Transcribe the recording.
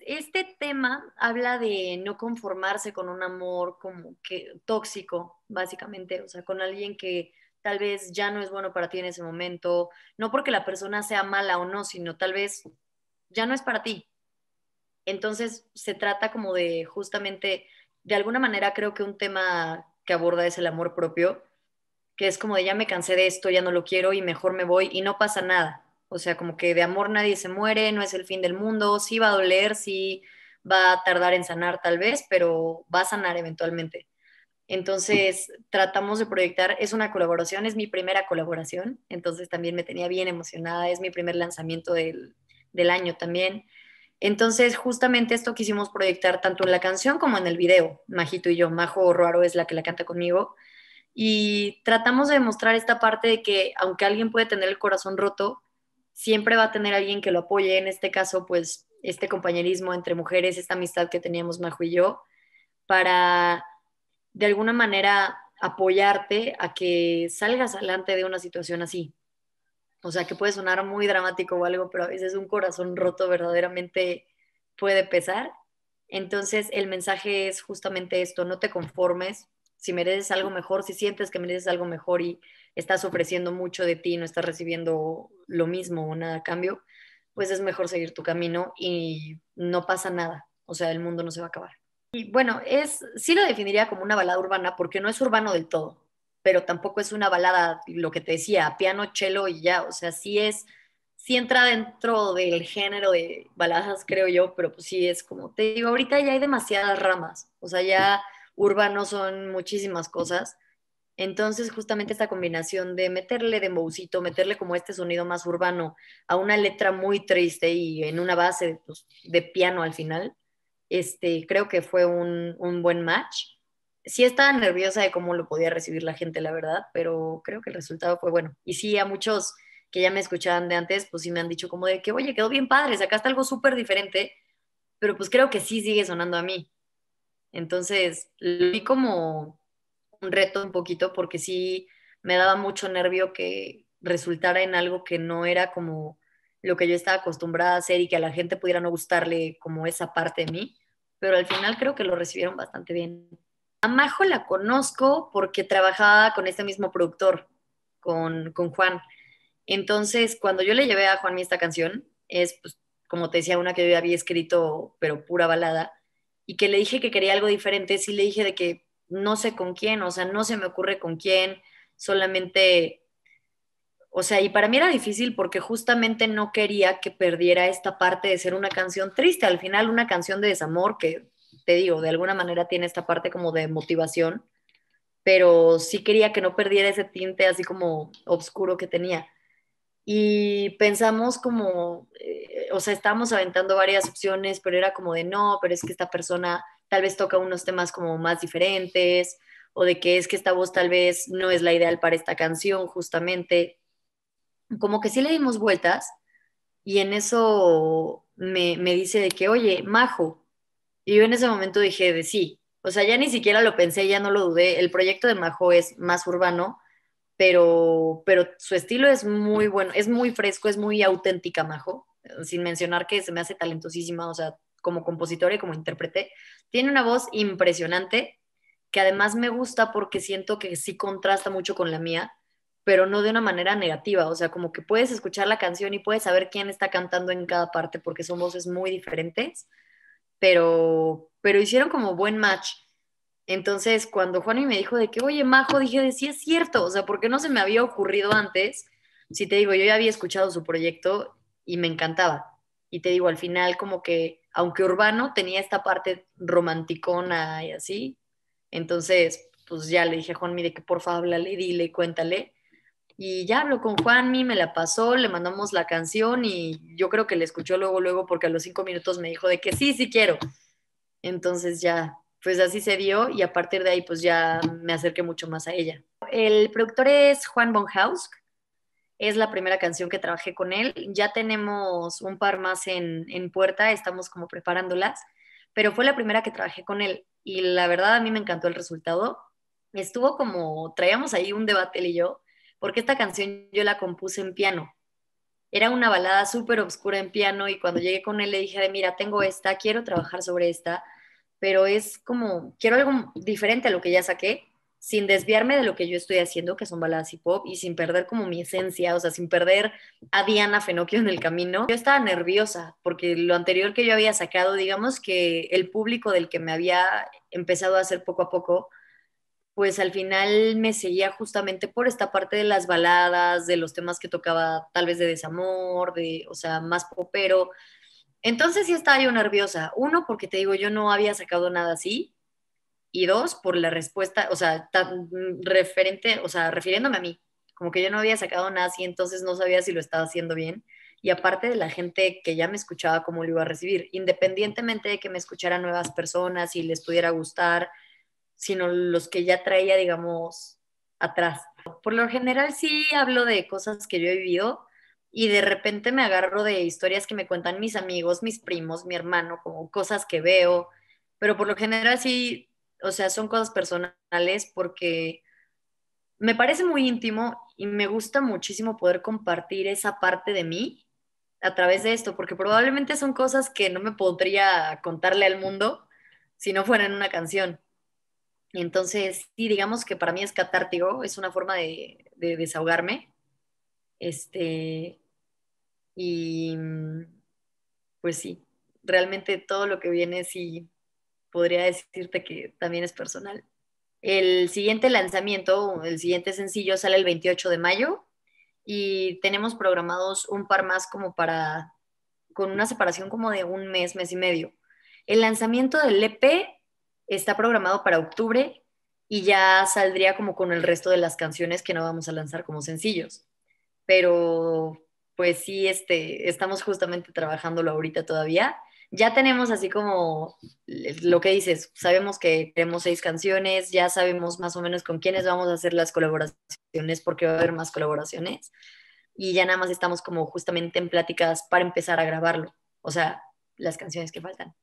este tema habla de no conformarse con un amor como que tóxico, básicamente, o sea, con alguien que tal vez ya no es bueno para ti en ese momento, no porque la persona sea mala o no, sino tal vez ya no es para ti. Entonces se trata como de justamente, de alguna manera creo que un tema que aborda es el amor propio, que es como de ya me cansé de esto, ya no lo quiero y mejor me voy y no pasa nada. O sea, como que de amor nadie se muere, no es el fin del mundo, sí va a doler, sí va a tardar en sanar tal vez, pero va a sanar eventualmente. Entonces tratamos de proyectar, es una colaboración, es mi primera colaboración, entonces también me tenía bien emocionada, es mi primer lanzamiento del, del año también. Entonces justamente esto quisimos proyectar tanto en la canción como en el video, Majito y yo, Majo Roaro es la que la canta conmigo, y tratamos de demostrar esta parte de que aunque alguien puede tener el corazón roto, siempre va a tener alguien que lo apoye, en este caso, pues este compañerismo entre mujeres, esta amistad que teníamos Majo y yo, para de alguna manera apoyarte a que salgas adelante de una situación así. O sea, que puede sonar muy dramático o algo, pero a veces un corazón roto verdaderamente puede pesar. Entonces, el mensaje es justamente esto, no te conformes, si mereces algo mejor, si sientes que mereces algo mejor y estás ofreciendo mucho de ti, no estás recibiendo lo mismo o nada a cambio, pues es mejor seguir tu camino y no pasa nada. O sea, el mundo no se va a acabar. Y bueno, es, sí lo definiría como una balada urbana porque no es urbano del todo, pero tampoco es una balada, lo que te decía, piano, cello y ya. O sea, sí es, sí entra dentro del género de baladas, creo yo, pero pues sí es como, te digo, ahorita ya hay demasiadas ramas. O sea, ya urbano son muchísimas cosas. Entonces, justamente esta combinación de meterle de mousito, meterle como este sonido más urbano a una letra muy triste y en una base pues, de piano al final, este, creo que fue un, un, buen match. Sí estaba nerviosa de cómo lo podía recibir la gente, la verdad, pero creo que el resultado fue bueno. Y sí, a muchos que ya me escuchaban de antes, pues sí me han dicho como de que, oye, quedó bien padre, sacaste algo súper diferente, pero pues creo que sí sigue sonando a mí. Entonces, lo vi como un reto un poquito porque sí me daba mucho nervio que resultara en algo que no era como lo que yo estaba acostumbrada a hacer y que a la gente pudiera no gustarle como esa parte de mí, pero al final creo que lo recibieron bastante bien. A Majo la conozco porque trabajaba con este mismo productor, con, Juan. Entonces, cuando yo le llevé a Juan mi esta canción, es, pues, como te decía, una que yo había escrito, pero pura balada y que le dije que quería algo diferente, sí le dije de que no sé con quién, o sea, no se me ocurre con quién, solamente, o sea, y para mí era difícil porque justamente no quería que perdiera esta parte de ser una canción triste, al final una canción de desamor que, te digo, de alguna manera tiene esta parte como de motivación, pero sí quería que no perdiera ese tinte así como oscuro que tenía. Y pensamos como, eh, o sea, estábamos aventando varias opciones, pero era como de no, pero es que esta persona tal vez toca unos temas como más diferentes, o de que es que esta voz tal vez no es la ideal para esta canción, justamente. Como que sí le dimos vueltas y en eso me, dice de que, oye, Majo. Y yo en ese momento dije de sí. O sea, ya ni siquiera lo pensé, ya no lo dudé. El proyecto de Majo es más urbano, pero, pero su estilo es muy bueno, es muy fresco, es muy auténtica, Majo sin mencionar que se me hace talentosísima, o sea, como compositora y como intérprete, tiene una voz impresionante que además me gusta porque siento que sí contrasta mucho con la mía, pero no de una manera negativa, o sea, como que puedes escuchar la canción y puedes saber quién está cantando en cada parte porque son voces muy diferentes, pero, pero hicieron como buen match. Entonces, cuando Juan me dijo de que, oye, Majo, dije, de, sí es cierto, o sea, porque no se me había ocurrido antes? Si te digo, yo ya había escuchado su proyecto y me encantaba. Y te digo, al final como que, aunque urbano, tenía esta parte romanticona y así. Entonces, pues ya le dije a Juanmi de que porfa háblale, dile, cuéntale. Y ya habló con Juanmi, me la pasó, le mandamos la canción y yo creo que le escuchó luego, luego, porque a los cinco minutos me dijo de que sí, sí quiero. Entonces ya, pues así se dio y a partir de ahí pues ya me acerqué mucho más a ella. El productor es Juan Bonhaus, es la primera canción que trabajé con él. Ya tenemos un par más en, puerta, estamos como preparándolas, pero fue la primera que trabajé con él y la verdad a mí me encantó el resultado. Estuvo como, traíamos ahí un debate él y yo, porque esta canción yo la compuse en piano. Era una balada súper oscura en piano y cuando llegué con él le dije, mira, tengo esta, quiero trabajar sobre esta, pero es como, quiero algo diferente a lo que ya saqué sin desviarme de lo que yo estoy haciendo, que son baladas y pop, y sin perder como mi esencia, o sea, sin perder a Diana Fenocchio en el camino. Yo estaba nerviosa porque lo anterior que yo había sacado, digamos que el público del que me había empezado a hacer poco a poco, pues al final me seguía justamente por esta parte de las baladas, de los temas que tocaba tal vez de desamor, de, o sea, más popero. Entonces sí estaba yo nerviosa. Uno, porque te digo, yo no había sacado nada así y dos, por la respuesta, o sea, mm, referente, o sea, refiriéndome a mí, como que yo no había sacado nada así, entonces no sabía si lo estaba haciendo bien. Y aparte de la gente que ya me escuchaba, cómo lo iba a recibir, independientemente de que me escucharan nuevas personas y les pudiera gustar, sino los que ya traía, digamos, atrás. Por lo general sí hablo de cosas que yo he vivido y de repente me agarro de historias que me cuentan mis amigos, mis primos, mi hermano, como cosas que veo, pero por lo general sí o sea, son cosas personales porque me parece muy íntimo y me gusta muchísimo poder compartir esa parte de mí a través de esto, porque probablemente son cosas que no me podría contarle al mundo si no fuera en una canción. Entonces, sí, digamos que para mí es catártico, es una forma de, desahogarme. Este, y pues sí, realmente todo lo que viene sí podría decirte que también es personal. El siguiente lanzamiento, el siguiente sencillo sale el 28 de mayo y tenemos programados un par más como para, con una separación como de un mes, mes y medio. El lanzamiento del EP está programado para octubre y ya saldría como con el resto de las canciones que no vamos a lanzar como sencillos. Pero pues sí, este, estamos justamente trabajándolo ahorita todavía ya tenemos así como lo que dices, sabemos que tenemos seis canciones, ya sabemos más o menos con quiénes vamos a hacer las colaboraciones, porque va a haber más colaboraciones, y ya nada más estamos como justamente en pláticas para empezar a grabarlo, o sea, las canciones que faltan.